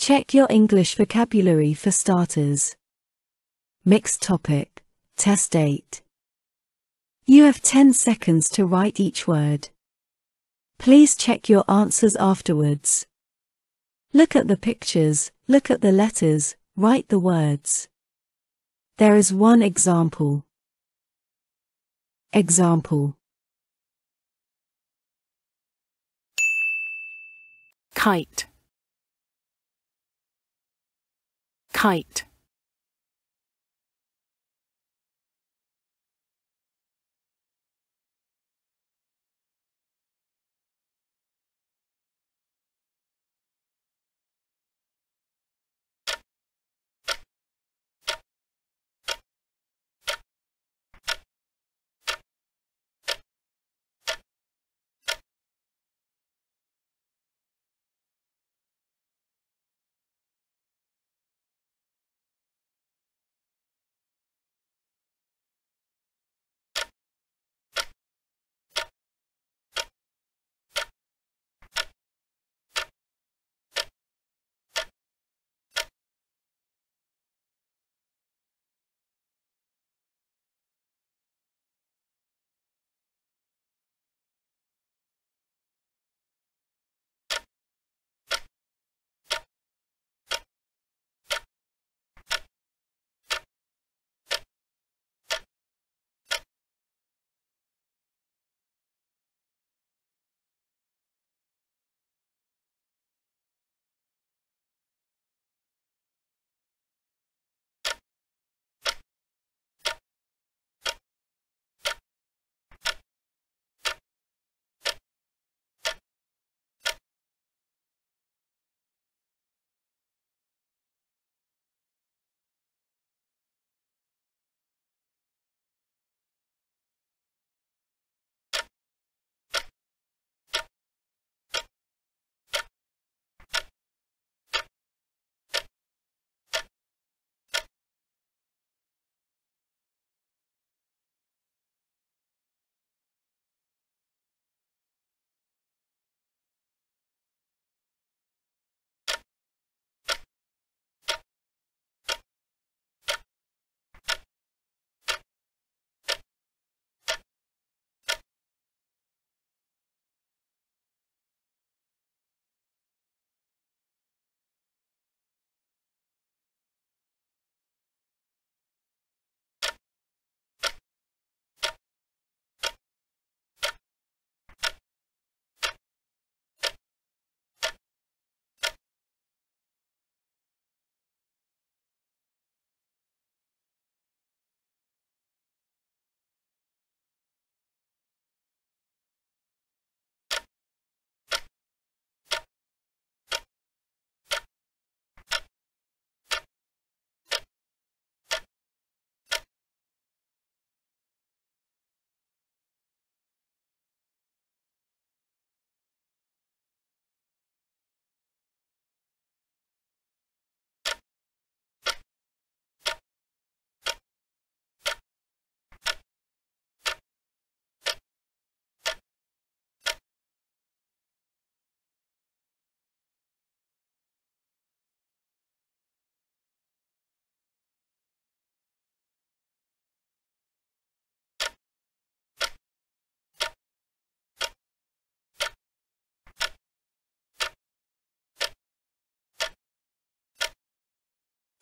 Check your English vocabulary for starters. Mixed topic. Test 8. You have 10 seconds to write each word. Please check your answers afterwards. Look at the pictures, look at the letters, write the words. There is one example. Example. Kite. kite.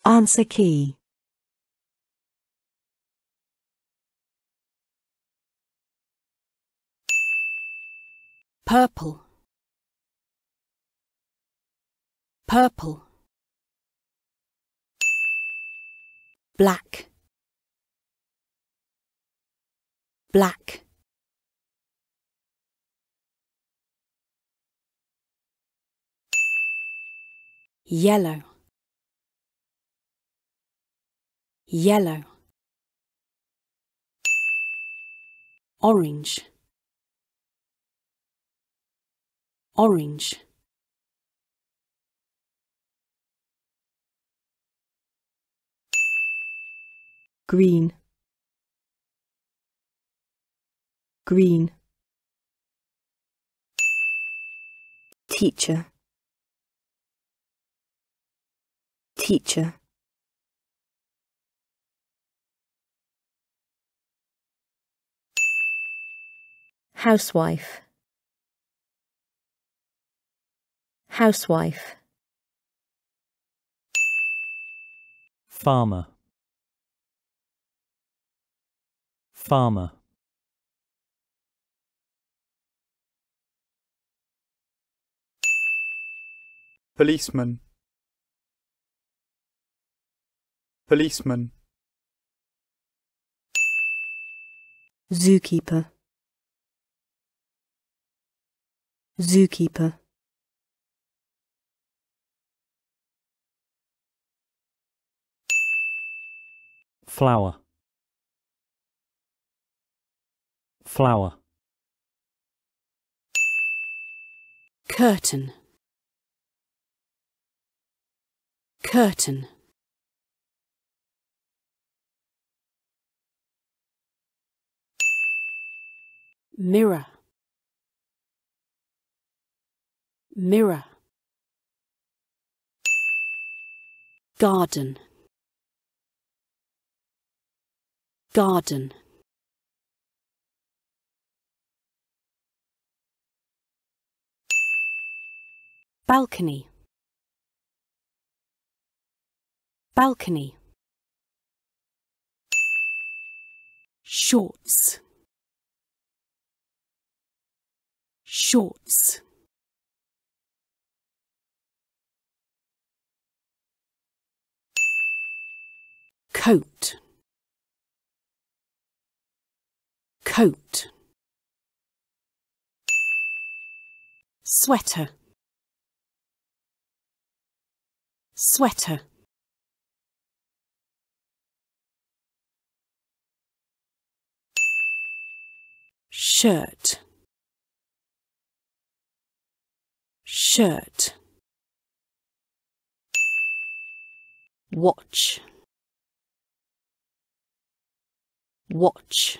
Answer key. Purple. Purple. Black. Black. Yellow. yellow, orange, orange, green, green, teacher, teacher. Housewife Housewife Farmer Farmer Policeman Policeman Zookeeper Zookeeper Flower Flower Curtain Curtain Mirror mirror garden garden balcony balcony shorts shorts coat coat sweater sweater shirt shirt watch watch